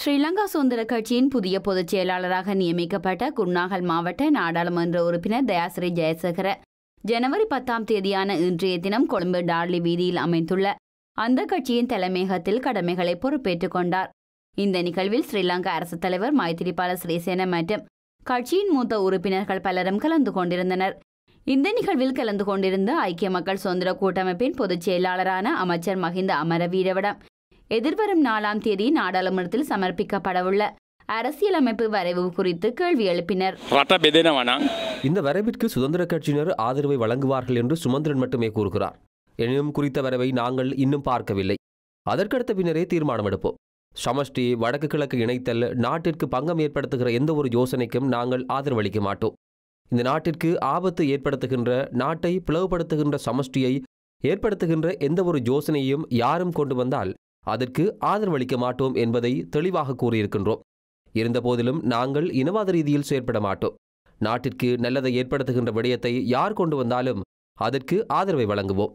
ஸ்ரீலங்கா சுதந்திர கட்சியின் புதிய பொதுச் செயலாளராக நியமிக்கப்பட்ட குன்னாகல் மாவட்ட நாடாளுமன்ற உறுப்பினர் தயாசிரி ஜெயசேகர ஜனவரி பத்தாம் தேதியான இன்றைய தினம் கொழும்பு டார்லி வீதியில் அமைந்துள்ள அந்த கட்சியின் தலைமையகத்தில் கடமைகளை பொறுப்பேற்றுக் கொண்டார் இந்த நிகழ்வில் ஸ்ரீலங்கா அரசு தலைவர் மைத்திரிபால ஸ்ரீசேன மற்றும் கட்சியின் மூத்த உறுப்பினர்கள் பலரும் கலந்து கொண்டிருந்தனர் இந்த நிகழ்வில் கலந்து கொண்டிருந்த ஐக்கிய மக்கள் சுதந்திர கூட்டமைப்பின் பொதுச் செயலாளரான அமைச்சர் மஹிந்த அமரவீரவிடம் எதிர்வரும் நாலாம் தேதி நாடாளுமன்றத்தில் சமர்ப்பிக்கப்படவுள்ள அரசியலமைப்பு வரைவு குறித்து கேள்வி எழுப்பினர் இந்த வரைவிற்கு சுதந்திர கட்சியினர் ஆதரவை வழங்குவார்கள் என்று சுமந்திரன் மட்டுமே கூறுகிறார் எனினும் குறித்த வரைவை நாங்கள் இன்னும் பார்க்கவில்லை அதற்கடுத்த பின்னரே தீர்மானம் எடுப்போம் சமஷ்டி வடக்கு கிழக்கு இணைத்தல் நாட்டிற்கு பங்கம் ஏற்படுத்துகிற எந்த ஒரு யோசனைக்கும் நாங்கள் ஆதரவளிக்க மாட்டோம் இந்த நாட்டிற்கு ஆபத்து ஏற்படுத்துகின்ற நாட்டை பிளவுபடுத்துகின்ற சமஷ்டியை ஏற்படுத்துகின்ற எந்த ஒரு யோசனையும் யாரும் கொண்டு வந்தால் அதற்கு ஆதரவளிக்க மாட்டோம் என்பதை தெளிவாக கூறியிருக்கின்றோம் இருந்தபோதிலும் நாங்கள் இனவாத ரீதியில் செயற்பட மாட்டோம் நாட்டிற்கு நல்லதை ஏற்படுத்துகின்ற விடயத்தை யார் கொண்டு வந்தாலும் அதற்கு ஆதரவை வழங்குவோம்